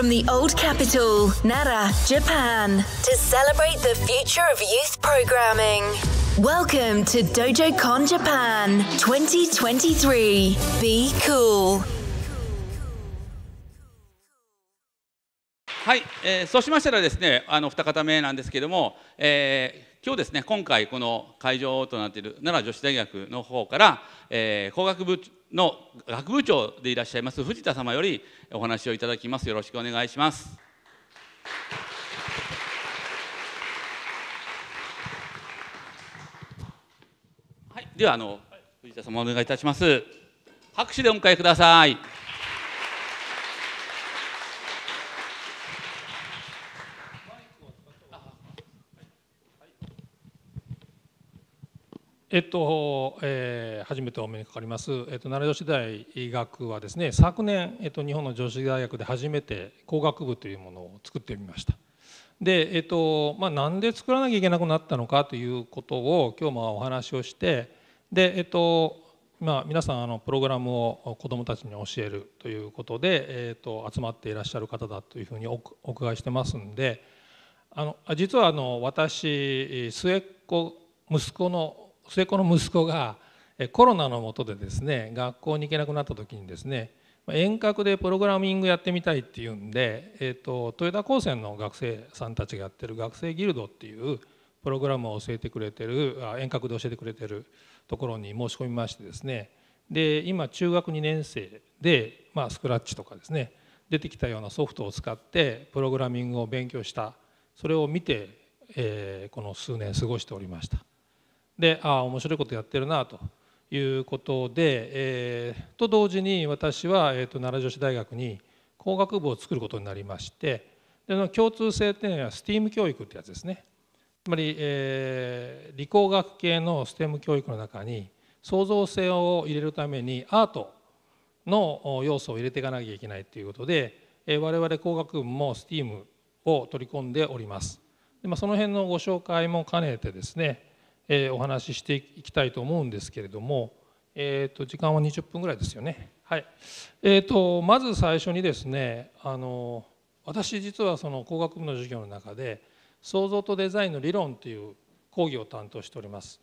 from the old capital, Nara, Japan, to celebrate the future of youth programming. Welcome to DojoCon Japan 2023. Be cool. はい、えー、そうしましたらですね、あの二方目なんですけども、えー、今日ですね今回この会場となっている奈良女子大学の方から、えー、工学部の学部長でいらっしゃいます藤田様よりお話をいただきますよろしくお願いします。はい、ではあの藤田様お願いいたします。拍手でお迎えください。えっと、えー、初めてお目にかかります、えっと、奈良女子大学はですね昨年、えっと、日本の女子大学で初めて工学部というものを作ってみました。で、えっとまあ、なんで作らなきゃいけなくなったのかということを今日もお話をしてで、えっとまあ、皆さんあのプログラムを子どもたちに教えるということで、えっと、集まっていらっしゃる方だというふうにお伺いしてますんであの実はあの私末っ子息子の末っ子の息子がコロナの下でですね学校に行けなくなった時にですね遠隔でプログラミングやってみたいっていうんで、えーと、と豊田高専の学生さんたちがやってる学生ギルドっていうプログラムを教えてくれてる遠隔で教えてくれてるところに申し込みましてですねで今中学2年生で、まあ、スクラッチとかですね出てきたようなソフトを使ってプログラミングを勉強したそれを見て、えー、この数年過ごしておりました。でああ面白いことやってるなということで、えー、と同時に私は、えーと、奈良女子大学に工学部を作ることになりましてでの共通性っていうのは STEAM 教育ってやつですねつまり、えー、理工学系の STEM 教育の中に創造性を入れるためにアートの要素を入れていかなきゃいけないということで、えー、我々工学部も STEAM を取り込んでおりますで、まあ、その辺のご紹介も兼ねてですねえお話ししていきたいと思うんですけれども、えー、と時間は20分ぐらいですよね。はいえーと、とまず最初にですねあの私実はその工学部の授業の中で創造とデザインの理論という講義を担当しております。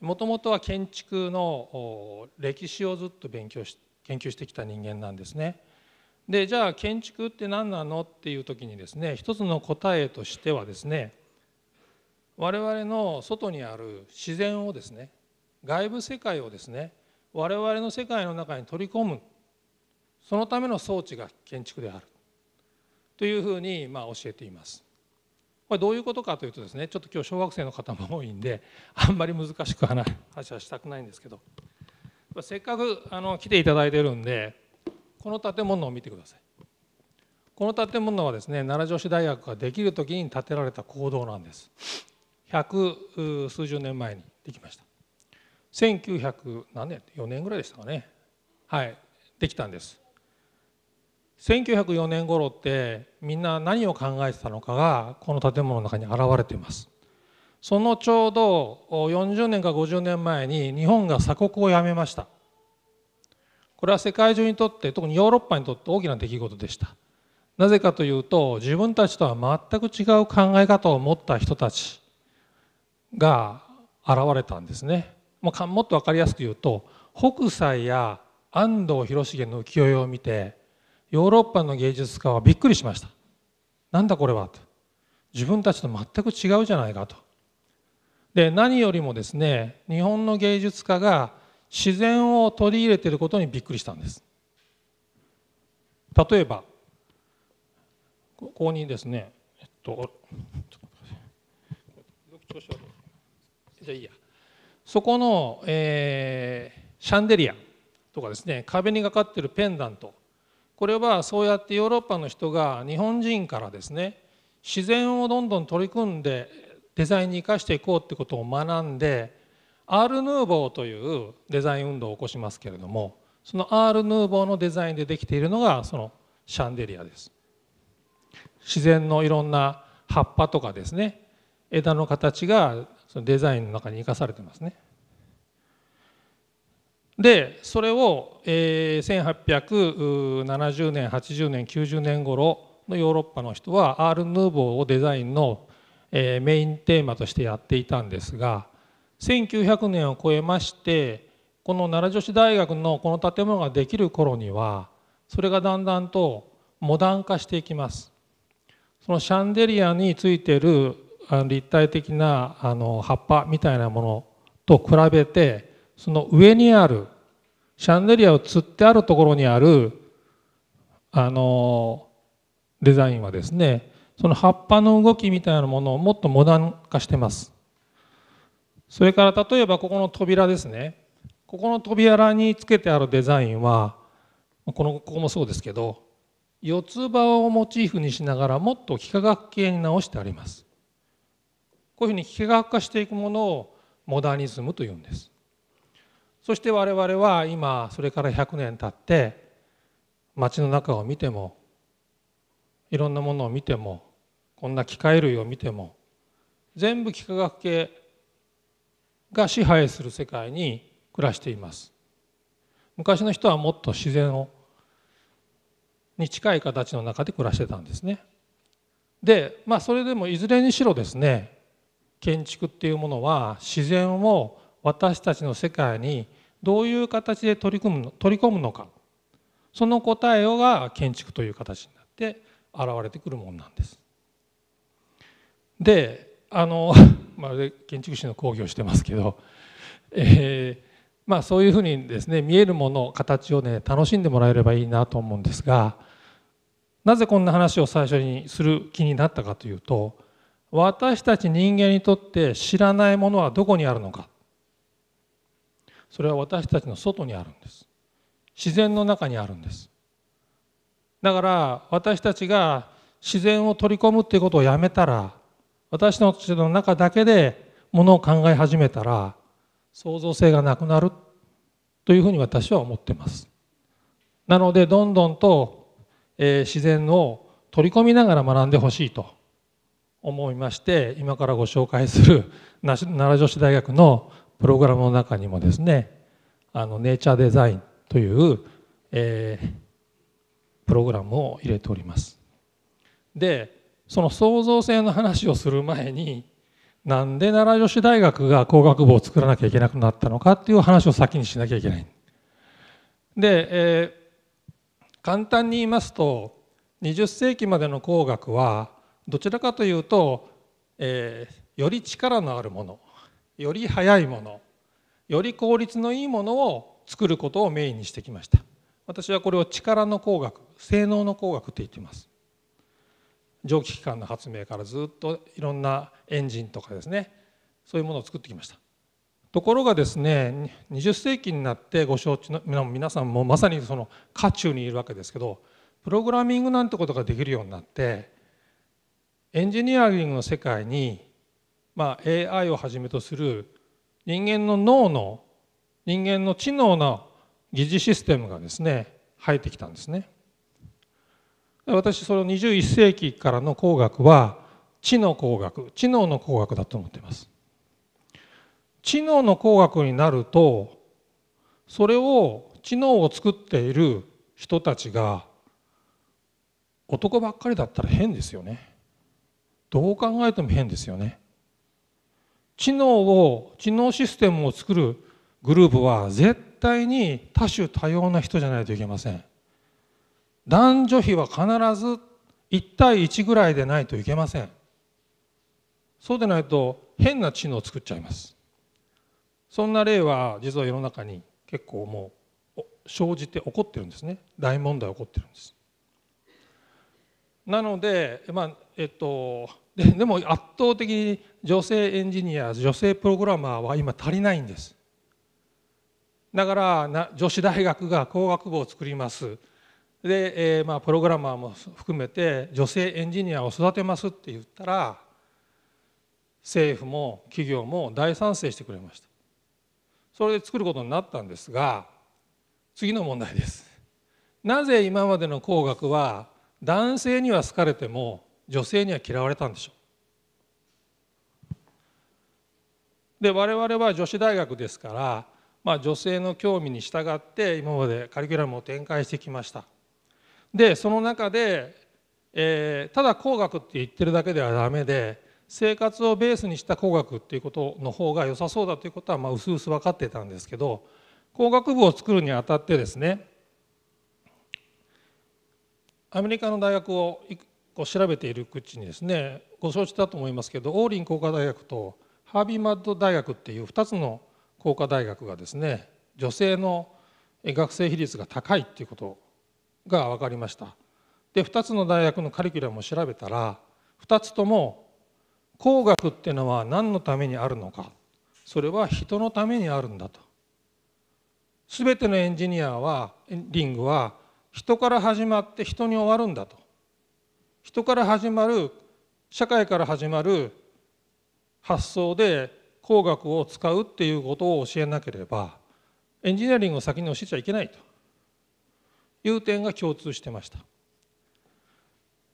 もともとは建築の歴史をずっと勉強し研究してきた人間なんですね。でじゃあ建築って何なのっていう時にですね一つの答えとしてはですね我々の外にある自然をですね外部世界をですね我々の世界の中に取り込むそのための装置が建築であるというふうにまあ教えています。これどういうことかというとですねちょっと今日小学生の方も多いんであんまり難しく話はしたくないんですけどせっかくあの来ていただいてるんでこの建物を見てください。この建物はですね奈良女子大学ができる時に建てられた坑道なんです。百数十年前にできました1900何年4年ぐらいでしたかねはいできたんです1904年頃ってみんな何を考えてたのかがこの建物の中に現れていますそのちょうど40年か50年前に日本が鎖国をやめましたこれは世界中にとって特にヨーロッパにとって大きな出来事でしたなぜかというと自分たちとは全く違う考え方を持った人たちが現れたんですね。もっと分かりやすく言うと北斎や安藤広重の浮世絵を見てヨーロッパの芸術家はびっくりしました。なんだこれはと。自分たちと全く違うじゃないかと。で何よりもですね日本の芸術家が自然を取り入れていることにびっくりしたんです。例えばここにですねえっと調子悪いじゃあいいやそこの、えー、シャンデリアとかですね壁にかかってるペンダントこれはそうやってヨーロッパの人が日本人からですね自然をどんどん取り組んでデザインに生かしていこうってことを学んでアール・ヌーボーというデザイン運動を起こしますけれどもそのアール・ヌーボーのデザインでできているのがそのシャンデリアです自然のいろんな葉っぱとかですね枝の形がそのデザインの中に生かされてますね。でそれを、え1870年80年90年頃のヨーロッパの人はアール・ヌーボーをデザインの、えメインテーマとしてやっていたんですが1900年を超えましてこの奈良女子大学のこの建物ができる頃にはそれがだんだんとモダン化していきます。そのシャンデリアについてるあの立体的なあの葉っぱみたいなものと比べてその上にあるシャンデリアを吊ってあるところにあるあのデザインはですねその葉っぱの動きみたいなものをもっとモダン化してますそれから例えばここの扉ですねここの扉につけてあるデザインはこのここもそうですけど四つ葉をモチーフにしながらもっと幾何学系に直してありますこういうふうに非学化していくものをモダニズムというんですそして我々は今それから100年経って街の中を見てもいろんなものを見てもこんな機械類を見ても全部幾何学系が支配する世界に暮らしています昔の人はもっと自然をに近い形の中で暮らしてたんですねでまあそれでもいずれにしろですね建築っていうものは自然を私たちの世界にどういう形で取り組む取り込むのかその答えをが建築という形になって現れてくるものなんです。であの まるで建築士の講義をしてますけど、えー、まあ、そういうふうにですね見えるもの形をね楽しんでもらえればいいなと思うんですがなぜこんな話を最初にする気になったかというと私たち人間にとって知らないものはどこにあるのかそれは私たちの外にあるんです自然の中にあるんですだから私たちが自然を取り込むっていうことをやめたら私のの中だけでものを考え始めたら創造性がなくなるというふうに私は思ってますなのでどんどんと、え自然を取り込みながら学んでほしいと思いまして今からご紹介する奈良女子大学のプログラムの中にもですねあのネイチャーデザインという、えー、プログラムを入れております。でその創造性の話をする前になんで奈良女子大学が工学部を作らなきゃいけなくなったのかっていう話を先にしなきゃいけない。で、えー、簡単に言いますと20世紀までの工学はどちらかというと、えー、より力のあるものより速いものより効率のいいものを作ることをメインにしてきました私はこれを力の工学性能の工学と言っています蒸気機関の発明からずっといろんなエンジンとかですねそういうものを作ってきましたところがですね20世紀になってご承知の皆さんもまさにその渦中にいるわけですけどプログラミングなんてことができるようになってエンジニアリングの世界に、まあ、AI をはじめとする人間の脳の人間の知能の疑似システムがですね生えてきたんですね。私その21世紀からの工学は知の工学知能の工学だと思っています。知能の工学になるとそれを知能を作っている人たちが男ばっかりだったら変ですよね。どう考えても変ですよね知能を知能システムを作るグループは絶対に多種多様な人じゃないといけません男女比は必ず1対1ぐらいでないといけませんそうでないと変な知能を作っちゃいますそんな例は実は世の中に結構もう生じて起こってるんですね大問題起こってるんですなので、まあえっと、で でも圧倒的に女性エンジニア女性プログラマーは今足りないんです。だからな女子大学が工学部を作りますで、えー、まあ、プログラマーも含めて女性エンジニアを育てますって言ったら政府も企業も大賛成してくれましたそれで作ることになったんですが次の問題ですなぜ今までの工学は男性には好かれても女性には嫌われたんでしょうで我々は女子大学ですから、まあ、女性の興味に従って今までカリキュラムを展開してきましたでその中で、えー、ただ工学って言ってるだけではダメで生活をベースにした工学っていうことの方が良さそうだということはまあ薄々分かってたんですけど工学部を作るにあたってですねアメリカの大学をこう調べているうちにですねご承知だと思いますけどオーリン工科大学とハービーマッド大学っていう2つの工科大学がですね女性の学生比率が高いっていうことが分かりましたで2つの大学のカリキュラムを調べたら2つとも工学っていうのは何のためにあるのかそれは人のためにあるんだと全てのエンジニアはリングは人から始まって人に終わるんだと人から始まる社会から始まる発想で工学を使うっていうことを教えなければエンジニアリングを先に教えちゃいけないという点が共通してました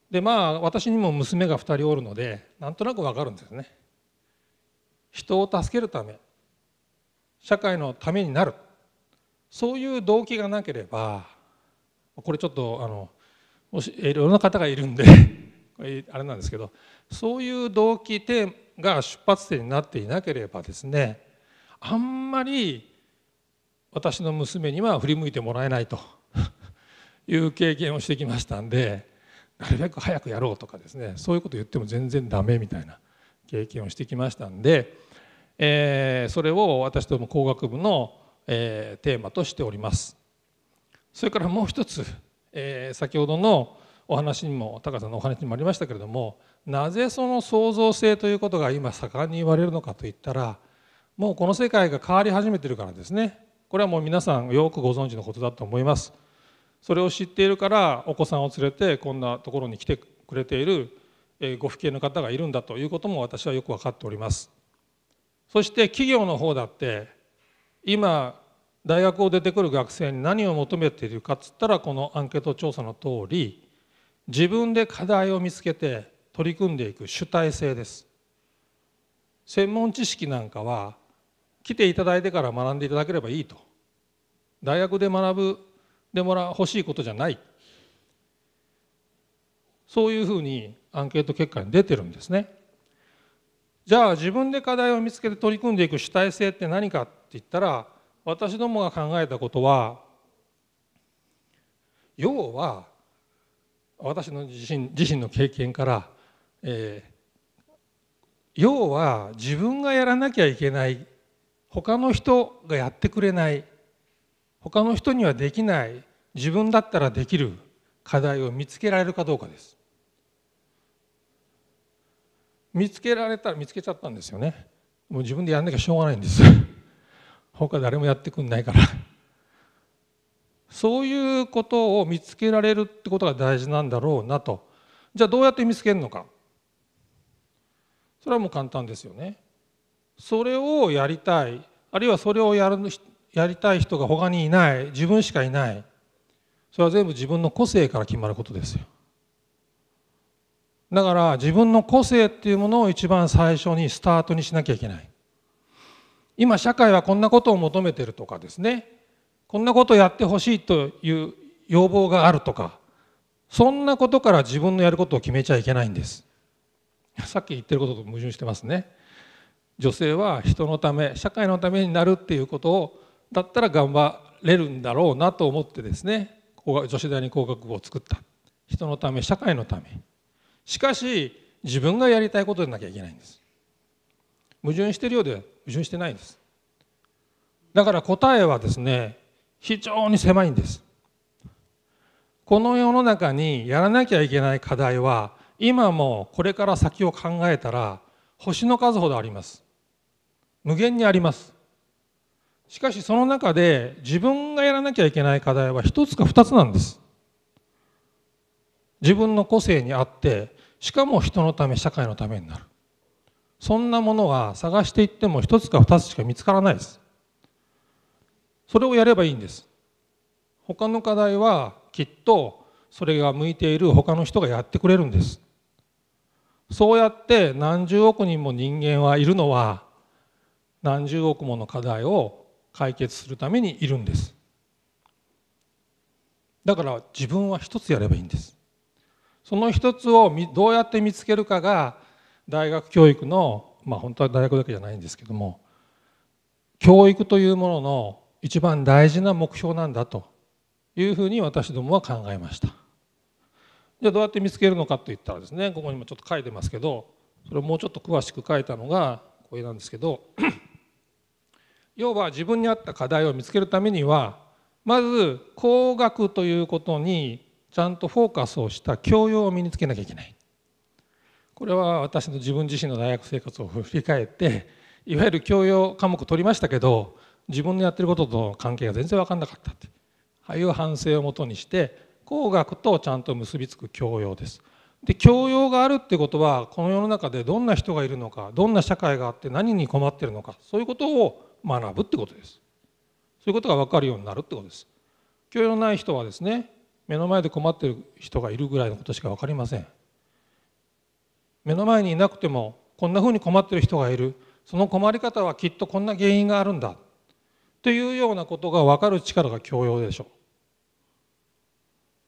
でまあ私にも娘が2人おるのでなんとなくわかるんですね人を助けるため社会のためになるそういう動機がなければこれちょっとあのもしいろんな方がいるんで あれなんですけどそういう動機点が出発点になっていなければですねあんまり私の娘には振り向いてもらえないと いう経験をしてきましたんでなるべく早くやろうとかですねそういうこと言っても全然ダメみたいな経験をしてきましたんで、えー、それを私ども工学部の、えー、テーマとしております。それからもう一つ、えー、先ほどのお話にも高さんのお話にもありましたけれどもなぜその創造性ということが今盛んに言われるのかといったらもうこの世界が変わり始めてるからですねこれはもう皆さんよくご存知のことだと思いますそれを知っているからお子さんを連れてこんなところに来てくれているご父兄の方がいるんだということも私はよく分かっておりますそして企業の方だって今大学を出てくる学生に何を求めているかっつったらこのアンケート調査の通り自分で課題を見つけて取り組んでいく主体性です専門知識なんかは来ていただいてから学んでいただければいいと大学で学ぶでもら欲しいことじゃないそういうふうにアンケート結果に出てるんですねじゃあ自分で課題を見つけて取り組んでいく主体性って何かって言ったら私どもが考えたことは要は私の自身自身の経験から、えー、要は自分がやらなきゃいけない他の人がやってくれない他の人にはできない自分だったらできる課題を見つけられるかどうかです見つけられたら見つけちゃったんですよねもう自分でやんなきゃしょうがないんです 他誰もやってくんないから そういうことを見つけられるってことが大事なんだろうなとじゃあどうやって見つけるのかそれはもう簡単ですよねそれをやりたいあるいはそれをやるやりたい人が他にいない自分しかいないそれは全部自分の個性から決まることですよだから自分の個性っていうものを一番最初にスタートにしなきゃいけない今社会はこんなことを求めてるとかですねこんなことをやってほしいという要望があるとかそんなことから自分のやることを決めちゃいけないんですさっき言ってることと矛盾してますね女性は人のため社会のためになるっていうことをだったら頑張れるんだろうなと思ってですね女子大に工学部を作った人のため社会のためしかし自分がやりたいことでなきゃいけないんです矛盾しているようで矛盾してないんですだから答えはですね非常に狭いんですこの世の中にやらなきゃいけない課題は今もこれから先を考えたら星の数ほどあります無限にありますしかしその中で自分がやらなきゃいけない課題は一つか二つなんです自分の個性にあってしかも人のため社会のためになるそんなものは探していっても一つか二つしか見つからないです。それをやればいいんです。他の課題はきっとそれが向いている他の人がやってくれるんです。そうやって何十億人も人間はいるのは何十億もの課題を解決するためにいるんです。だから自分は一つやればいいんです。その一つをどうやって見つけるかが大学教育の、まあ、本当は大学だけじゃないんですけども教育というものの一番大事な目標なんだというふうに私どもは考えましたじゃあどうやって見つけるのかといったらですねここにもちょっと書いてますけどそれをもうちょっと詳しく書いたのがこれなんですけど 要は自分に合った課題を見つけるためにはまず工学ということにちゃんとフォーカスをした教養を身につけなきゃいけないこれは私の自分自身の大学生活を振り返っていわゆる教養科目取りましたけど自分のやってることとの関係が全然分かんなかったってああいう反省をもとにして工学とちゃんと結びつく教養です。で教養があるってことはこの世の中でどんな人がいるのかどんな社会があって何に困ってるのかそういうことを学ぶってことです。そういうことが分かるようになるってことです。教養のない人はですね目の前で困ってる人がいるぐらいのことしか分かりません。目の前にいなくてもこんなふうに困ってる人がいるその困り方はきっとこんな原因があるんだというようなことが分かる力が教養でしょう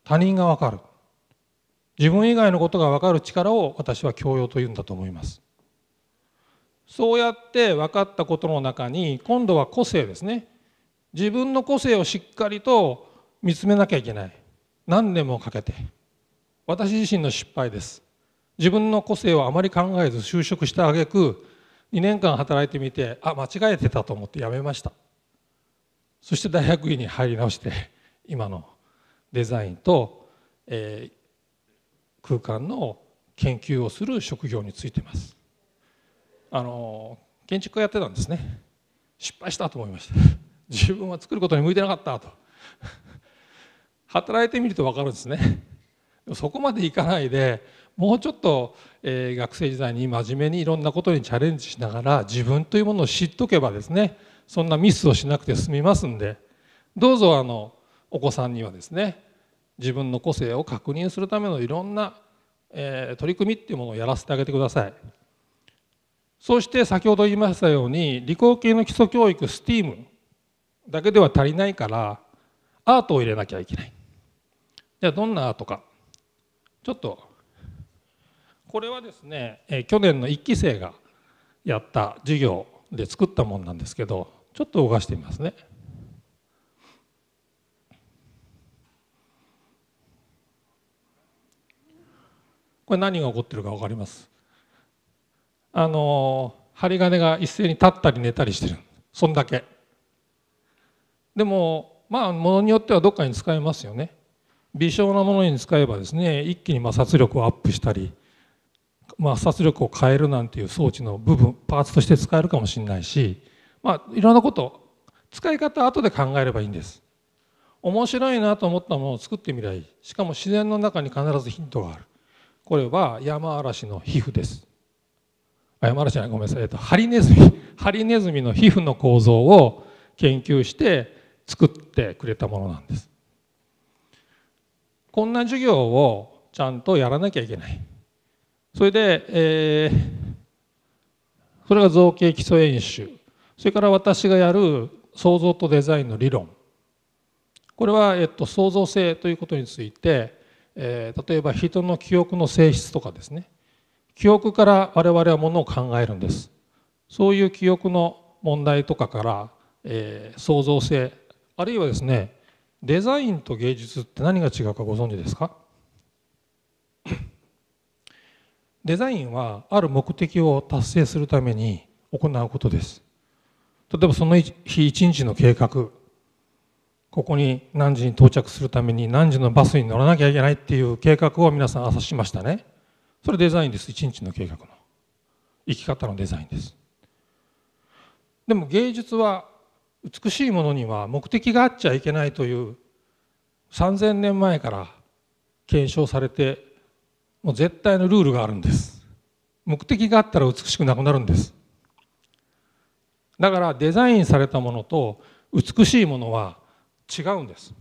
他人が分かる自分以外のことが分かる力を私は教養というんだと思いますそうやって分かったことの中に今度は個性ですね自分の個性をしっかりと見つめなきゃいけない何年もかけて私自身の失敗です自分の個性をあまり考えず就職した挙句2年間働いてみてあ間違えてたと思って辞めましたそして大学院に入り直して今のデザインと、えー、空間の研究をする職業についてますあの建築家やってたんですね失敗したと思いました 自分は作ることに向いてなかったと働いてみると分かるんですねそこまでいかないでもうちょっと、えー、学生時代に真面目にいろんなことにチャレンジしながら自分というものを知っとけばですねそんなミスをしなくて済みますんでどうぞあのお子さんにはですね自分の個性を確認するためのいろんな、えー、取り組みっていうものをやらせてあげてくださいそして先ほど言いましたように理工系の基礎教育 STEAM だけでは足りないからアートを入れなきゃいけないじゃあどんなアートかちょっとこれはですね、え去年の1期生がやった授業で作ったものなんですけどちょっと動かしてみますね。これ何が起こってるか分かりますあの針金が一斉に立ったり寝たりしてるそんだけでもまあものによってはどっかに使えますよね微小なものに使えばですね一気に摩擦力をアップしたりまあ、殺力を変えるなんていう装置の部分パーツとして使えるかもしれないし、まあ、いろんなこと使い方後で考えればいいんです面白いなと思ったものを作ってみりゃいいしかも自然の中に必ずヒントがあるこれは山嵐の皮膚です山嵐じゃないごめんなさい、えっと、ハリネズミハリネズミの皮膚の構造を研究して作ってくれたものなんですこんな授業をちゃんとやらなきゃいけないそれで、えー、それが造形基礎演習それから私がやる創造とデザインの理論これは、えっと、創造性ということについて、えー、例えば人の記憶の性質とかですね記憶から我々はものを考えるんですそういう記憶の問題とかから、えー、創造性あるいはですねデザインと芸術って何が違うかご存知ですかデザインはある目的を達成するために行うことです例えばその日一日の計画ここに何時に到着するために何時のバスに乗らなきゃいけないっていう計画を皆さん朝しましたねそれデザインです一日の計画の生き方のデザインですでも芸術は美しいものには目的があっちゃいけないという3,000年前から検証されてもう絶対のルールがあるんです目的があったら美しくなくなるんですだからデザインされたものと美しいものは違うんです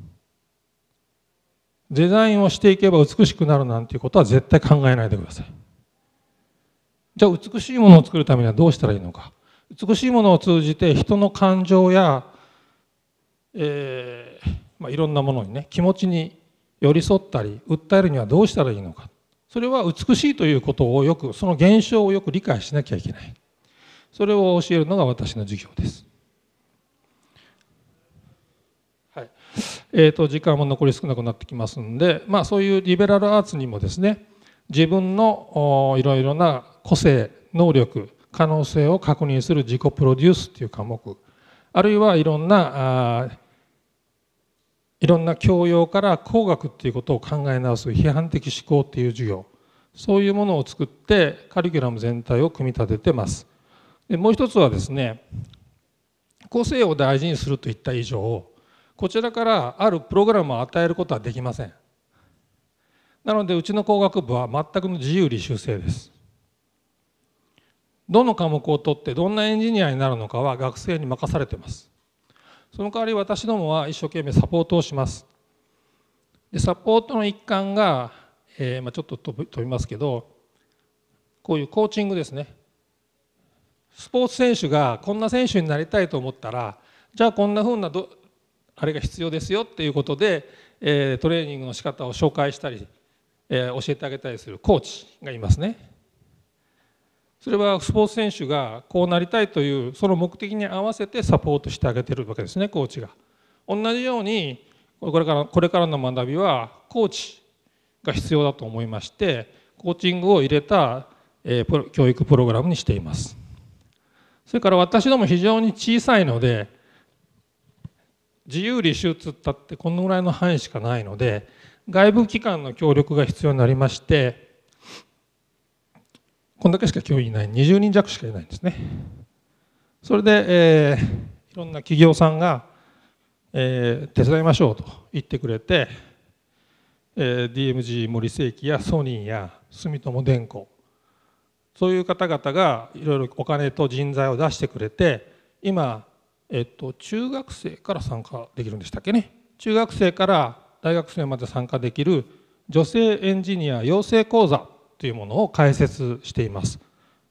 デザインをしていけば美しくなるなんていうことは絶対考えないでくださいじゃあ美しいものを作るためにはどうしたらいいのか美しいものを通じて人の感情や、えーまあ、いろんなものにね気持ちに寄り添ったり訴えるにはどうしたらいいのかそれは美しいということをよくその現象をよく理解しなきゃいけないそれを教えるのが私の授業です、はいえーと、時間も残り少なくなってきますんで、まあ、そういうリベラルアーツにもですね自分のいろいろな個性能力可能性を確認する自己プロデュースっていう科目あるいはいろんないろんな教養から工学っていうことを考え直す批判的思考っていう授業そういうものを作ってカリキュラム全体を組み立ててますでもう一つはですね個性を大事にするといった以上こちらからあるプログラムを与えることはできませんなのでうちの工学部は全くの自由履修生ですどの科目を取ってどんなエンジニアになるのかは学生に任されてますその代わり私どもは一生懸命サポートをしますでサポートの一環が、えー、まあ、ちょっと飛びますけどこういうコーチングですねスポーツ選手がこんな選手になりたいと思ったらじゃあこんなふうなどあれが必要ですよっていうことで、えー、トレーニングの仕方を紹介したり、えー、教えてあげたりするコーチがいますね。それはスポーツ選手がこうなりたいというその目的に合わせてサポートしてあげてるわけですねコーチが。同じようにこれからこれからの学びはコーチが必要だと思いましてコーチングを入れた、え教育プログラムにしています。それから私ども非常に小さいので自由履修つったってこのぐらいの範囲しかないので外部機関の協力が必要になりましてこんだけしか教員いない20人弱しかいないんですねそれで、えー、いろんな企業さんが、えー、手伝いましょうと言ってくれて、えー、DMG 森世紀やソニーや住友電工そういう方々がいろいろお金と人材を出してくれて今、えっと、中学生から参加できるんでしたっけね中学生から大学生まで参加できる女性エンジニア養成講座というものを解説しています。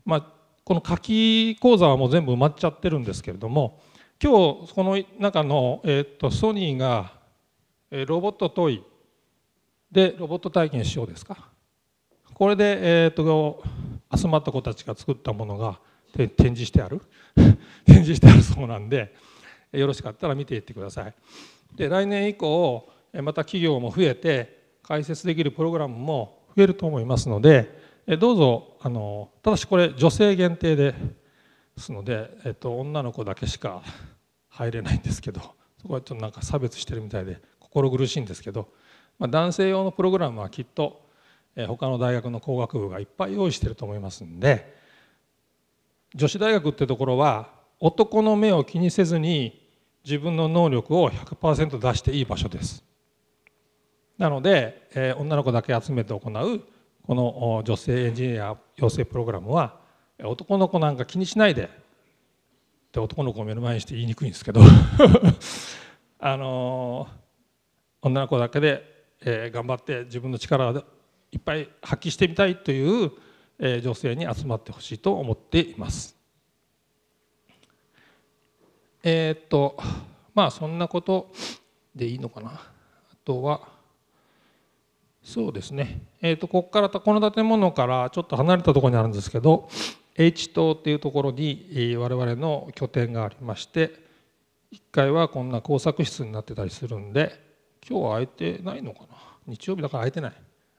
まあ、この書き講座はもう全部埋まっちゃってるんですけれども今日この中の、えー、とソニーがえロボットトイでロボット体験しようですかこれで、えーと、と集まった子たちが作ったものが展示してある 展示してあるそうなんでよろしかったら見ていってください。で来年以降また企業も増えて解説できるプログラムも増えると思いますので、えどうぞあのただしこれ女性限定ですので、えっと、女の子だけしか入れないんですけどそこはちょっとなんか差別してるみたいで心苦しいんですけど、まあ、男性用のプログラムはきっと、え他の大学の工学部がいっぱい用意してると思いますんで女子大学ってところは男の目を気にせずに自分の能力を100%出していい場所です。なので、えー、女の子だけ集めて行うこの女性エンジニア養成プログラムは男の子なんか気にしないでって男の子を目の前にして言いにくいんですけど あのー、女の子だけで、えー、頑張って自分の力をいっぱい発揮してみたいという、えー、女性に集まってほしいと思っています。えー、っとまあそんなことでいいのかなあとは。そうですね、えーと、ここからこの建物からちょっと離れたところにあるんですけど H 棟っていうところに我々の拠点がありまして1階はこんな工作室になってたりするんで今日は空いてないのかな日曜日だから空いてない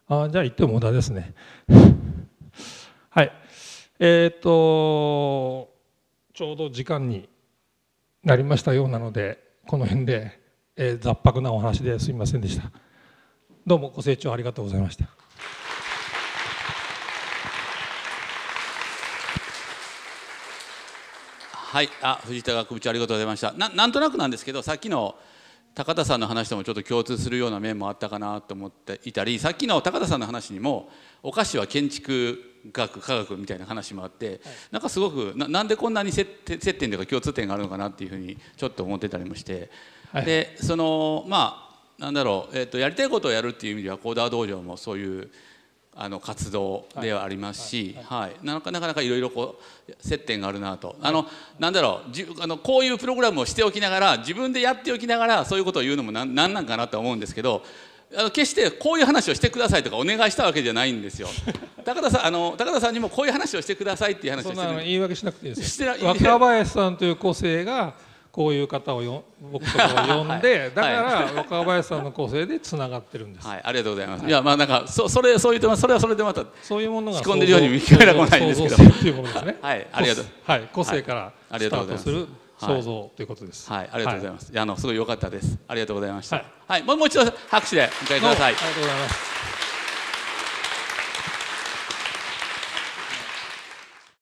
あじゃあ行っても無駄ですね はいえっ、ー、とちょうど時間になりましたようなのでこの辺で、えー、雑白なお話ですみませんでした。どうもご清聴ありがとうございました。はい、あ藤田学部長ありがとうございましたな。なんとなくなんですけどさっきの高田さんの話ともちょっと共通するような面もあったかなと思っていたりさっきの高田さんの話にもお菓子は建築学科学みたいな話もあって、はい、なんかすごくなんでこんなに接接点というか共通点があるのかなっていうふうにちょっと思ってたりもして、はい、でそのまあなんだろう、えーと、やりたいことをやるっていう意味ではコーダー道場もそういうあの活動ではありますし、はい、はいはい、なかなかいろいろこう接点があるなと、はい、あのなんだろうじあのこういうプログラムをしておきながら自分でやっておきながらそういうことを言うのも何なんなんかなと思うんですけどあの決してこういう話をしてくださいとかお願いしたわけじゃないんですよ 高田さんあの高田さんにもこういう話をしてくださいっていう話をしてるそんなの言い訳しなくていいですよ若林さんという個性がこういう方をよ僕とかを呼んで、はい、だから若林さんの個性でつながってるんです。はい、ありがとうございます。はい、いやまあなんかそそれそう言ってそれはそれでまたそういうものが仕込んでるように見聞こえなくないんですけど。っていうものですね。はいありがとう。はい個性からスタートする。想像ということです。はい、ありがとうございます。い、やあのすごい良かったです。ありがとうございました。はい、もう一度拍手で迎えてください。ありがとうございます。